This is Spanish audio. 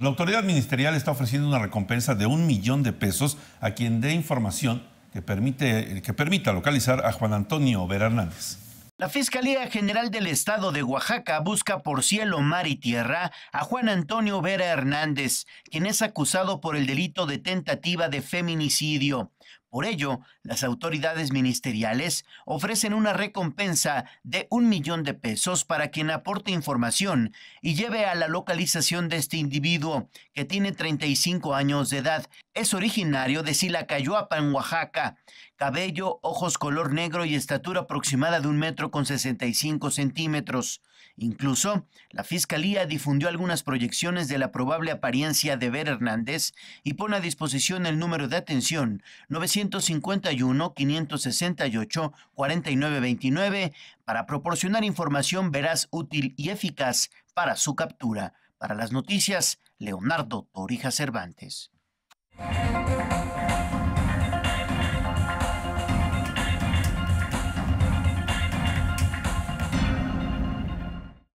La autoridad ministerial está ofreciendo una recompensa de un millón de pesos a quien dé información que, que permita localizar a Juan Antonio Vera Hernández. La Fiscalía General del Estado de Oaxaca busca por cielo, mar y tierra a Juan Antonio Vera Hernández, quien es acusado por el delito de tentativa de feminicidio. Por ello, las autoridades ministeriales ofrecen una recompensa de un millón de pesos para quien aporte información y lleve a la localización de este individuo, que tiene 35 años de edad es originario de en Oaxaca. Cabello, ojos color negro y estatura aproximada de un metro con 65 centímetros. Incluso, la fiscalía difundió algunas proyecciones de la probable apariencia de Ver Hernández y pone a disposición el número de atención 951-568-4929 para proporcionar información veraz, útil y eficaz para su captura. Para las noticias, Leonardo Torija Cervantes.